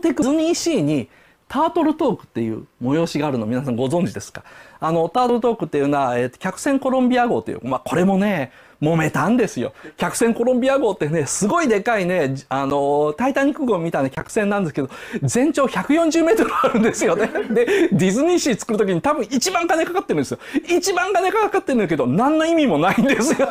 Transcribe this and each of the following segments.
ディズニーシーにタートルトークっていう催しがあるの皆さんご存知ですかあの、タートルトークっていうのは、えー、客船コロンビア号という、まあこれもね、揉めたんですよ。客船コロンビア号ってね、すごいでかいね、あの、タイタニック号みたいな客船なんですけど、全長140メートルあるんですよね。で、ディズニーシー作るときに多分一番金かかってるんですよ。一番金かかってるんだけど、何の意味もないんですよ。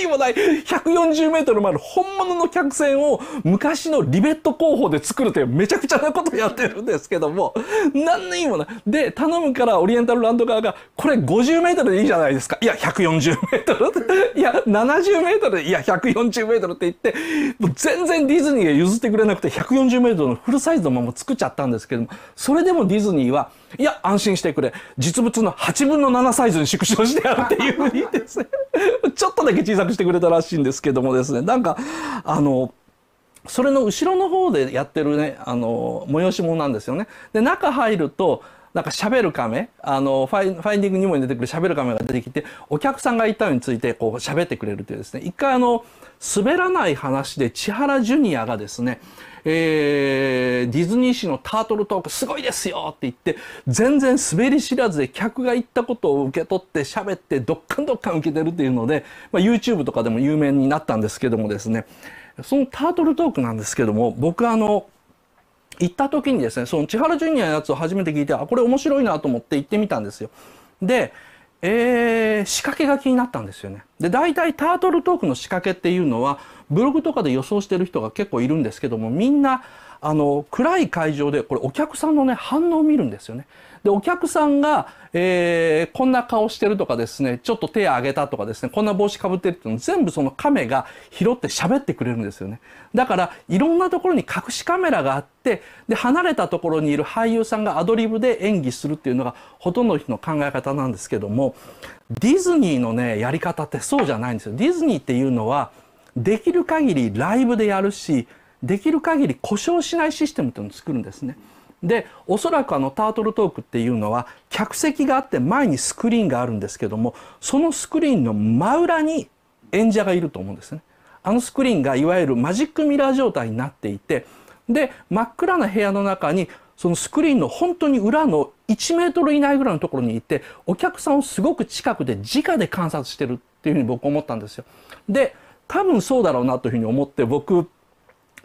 いもない140メートルもある本物の客船を昔のリベット工法で作るというめちゃくちゃなことやってるんですけども、何の意味もない。で、頼むからオリエンタルランド側が、これ50メートルでいいじゃないですか。いや、140メートル。いや、70メートル。いや、140メートルって言って、もう全然ディズニーが譲ってくれなくて140メートルのフルサイズのまま作っちゃったんですけども、それでもディズニーは、いや、安心してくれ。実物の8分の7サイズに縮小してやるっていうふうにですね、ちょっとだけ小さく作してくれたらしいんですけどもですねなんかあのそれの後ろの方でやってるねあの催し物なんですよね。で中入るとなんか喋る亀、あの、ファイファインディングにも出てくる喋る亀が出てきて、お客さんがいたのについてこう喋ってくれるというですね、一回あの、滑らない話で千原ジュニアがですね、えー、ディズニー誌のタートルトークすごいですよって言って、全然滑り知らずで客が言ったことを受け取って喋ってどっかんどっかん受けてるっていうので、まあ、YouTube とかでも有名になったんですけどもですね、そのタートルトークなんですけども、僕あの、行った時にですね、その千原ジュニアのやつを初めて聞いて、あ、これ面白いなと思って行ってみたんですよ。で、えー、仕掛けが気になったんですよね。で、大体タートルトークの仕掛けっていうのは、ブログとかで予想してる人が結構いるんですけども、みんな、あの、暗い会場で、これお客さんのね、反応を見るんですよね。で、お客さんが、えー、こんな顔してるとかですね、ちょっと手上げたとかですね、こんな帽子かぶってるっていうの全部その亀が拾って喋ってくれるんですよね。だから、いろんなところに隠しカメラがあって、で、離れたところにいる俳優さんがアドリブで演技するっていうのがほとんどの人の考え方なんですけども、ディズニーのね、やり方ってそうじゃないんですよ。ディズニーっていうのは、できる限りライブでやるし、できる限り故障しないシステムっていうのを作るんですね。うんでおそらくあのタートルトークっていうのは客席があって前にスクリーンがあるんですけどもそのスクリーンの真裏に演者がいると思うんですね。あのスクリーンがいわゆるマジックミラー状態になっていてで真っ暗な部屋の中にそのスクリーンの本当に裏の1メートル以内ぐらいのところにいてお客さんをすごく近くで直で観察してるっていうふうに僕思ったんですよ。で多分そうだろうなというふうに思って僕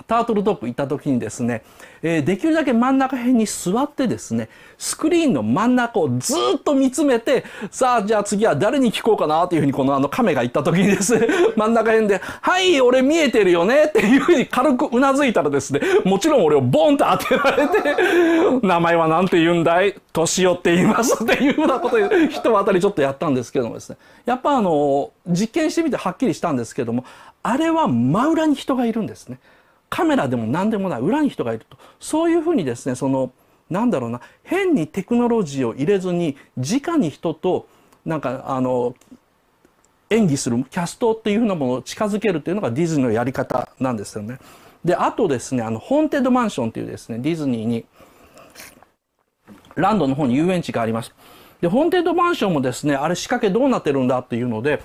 タートルドッグ行った時にですね、えー、できるだけ真ん中辺に座ってですね、スクリーンの真ん中をずっと見つめて、さあ、じゃあ次は誰に聞こうかなというふうにこのあの亀が行った時にですね、真ん中辺で、はい、俺見えてるよねっていうふうに軽くうなずいたらですね、もちろん俺をボンと当てられて、名前は何て言うんだい年寄って言いますっていうふうなことで、一渡りちょっとやったんですけどもですね、やっぱあの、実験してみてはっきりしたんですけども、あれは真裏に人がいるんですね。カメラでも何でもない裏に人がいるとそういうふうにですねそのなんだろうな変にテクノロジーを入れずに直に人となんかあの演技するキャストっていうふうなものを近づけるっていうのがディズニーのやり方なんですよね。であとですねあのホーンテッドマンションっていうですねディズニーにランドの方に遊園地があります。でホーンテッドマンションもですねあれ仕掛けどうなってるんだっていうので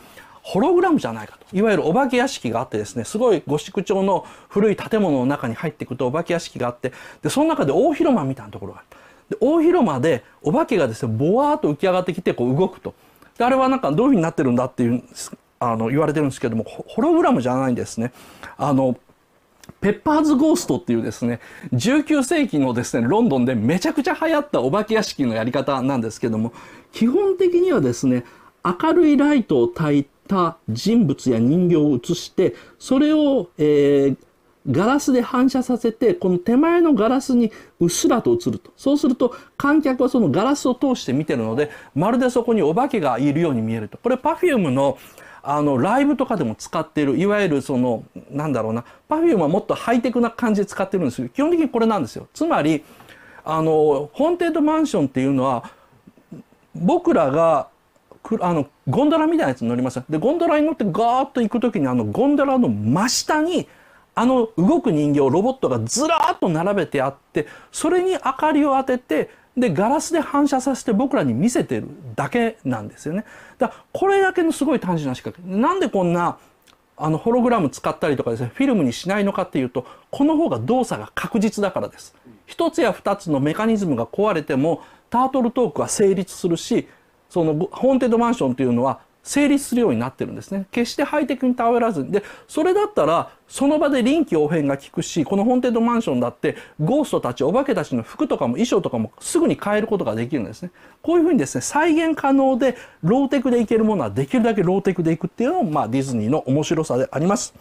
ホログラムじゃないかと。いわゆるお化け屋敷があってですね、すごいゴシック調の古い建物の中に入っていくとお化け屋敷があって、で、その中で大広間みたいなところがある。で、大広間でお化けがですね、ぼわーっと浮き上がってきて、こう動くと。で、あれはなんかどういうふうになってるんだっていう、あの、言われてるんですけども、ホログラムじゃないんですね。あの、ペッパーズゴーストっていうですね、19世紀のですね、ロンドンでめちゃくちゃ流行ったお化け屋敷のやり方なんですけども、基本的にはですね、明るいライトを焚いて、た人物や人形を映して、それを、えー、ガラスで反射させて、この手前のガラスにうっすらと映ると。そうすると、観客はそのガラスを通して見てるので、まるでそこにお化けがいるように見えると。これ、Perfume の、あの、ライブとかでも使っている、いわゆるその、なんだろうな、Perfume はもっとハイテクな感じで使ってるんですけど、基本的にこれなんですよ。つまり、あの、ホンテッドマンションっていうのは、僕らがくあのゴンドラみたいなやつに乗りますでゴンドラに乗ってガーッと行く時にあのゴンドラの真下にあの動く人形ロボットがずらっと並べてあってそれに明かりを当ててでガラスで反射させて僕らに見せてるだけなんですよね。だからこれだけのすごい単純な仕掛け。なんでこんなあのホログラム使ったりとかですねフィルムにしないのかっていうとこの方が動作が確実だからです。一つや二つのメカニズムが壊れてもタートルトークは成立するしそのホーンテッドマンションというのは成立するようになってるんですね。決してハイテクに頼らずに。で、それだったら、その場で臨機応変が効くし、このホンテッドマンションだって、ゴーストたち、お化けたちの服とかも衣装とかもすぐに変えることができるんですね。こういうふうにですね、再現可能で、ローテクでいけるものはできるだけローテクでいくっていうのも、まあ、ディズニーの面白さであります。